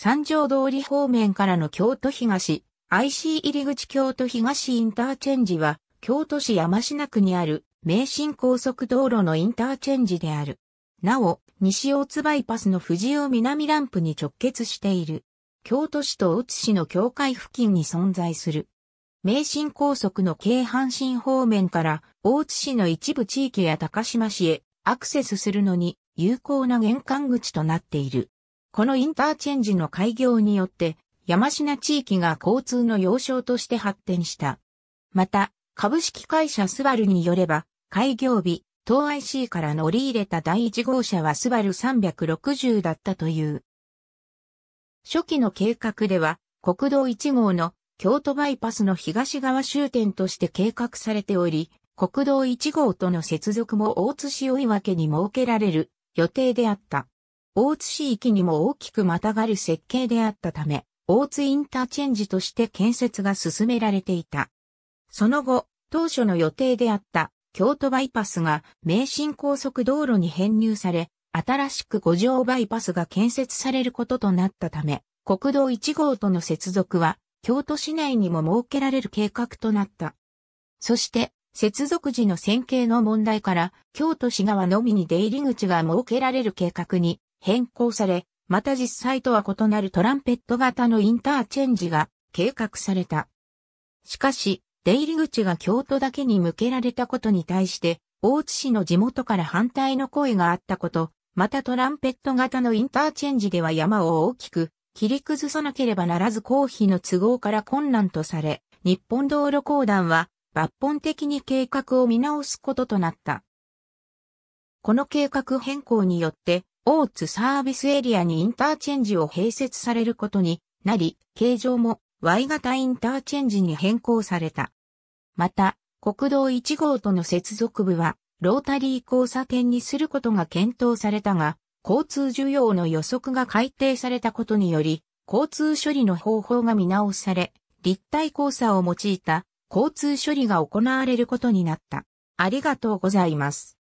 三条通り方面からの京都東、IC 入口京都東インターチェンジは、京都市山科区にある、名神高速道路のインターチェンジである。なお、西大津バイパスの富士尾南ランプに直結している。京都市と大津市の境界付近に存在する。名神高速の京阪神方面から大津市の一部地域や高島市へアクセスするのに有効な玄関口となっている。このインターチェンジの開業によって、山品地域が交通の要衝として発展した。また、株式会社スバルによれば、開業日、東 IC から乗り入れた第1号車はスバル360だったという。初期の計画では、国道1号の京都バイパスの東側終点として計画されており、国道1号との接続も大津市追分けに設けられる予定であった。大津市域にも大きくまたがる設計であったため、大津インターチェンジとして建設が進められていた。その後、当初の予定であった京都バイパスが名神高速道路に編入され、新しく五条バイパスが建設されることとなったため、国道1号との接続は京都市内にも設けられる計画となった。そして、接続時の線形の問題から、京都市側のみに出入り口が設けられる計画に変更され、また実際とは異なるトランペット型のインターチェンジが計画された。しかし、出入り口が京都だけに向けられたことに対して、大津市の地元から反対の声があったこと、またトランペット型のインターチェンジでは山を大きく切り崩さなければならず公費の都合から困難とされ、日本道路公団は抜本的に計画を見直すこととなった。この計画変更によって大津サービスエリアにインターチェンジを併設されることになり、形状も Y 型インターチェンジに変更された。また、国道1号との接続部は、ロータリー交差点にすることが検討されたが、交通需要の予測が改定されたことにより、交通処理の方法が見直され、立体交差を用いた交通処理が行われることになった。ありがとうございます。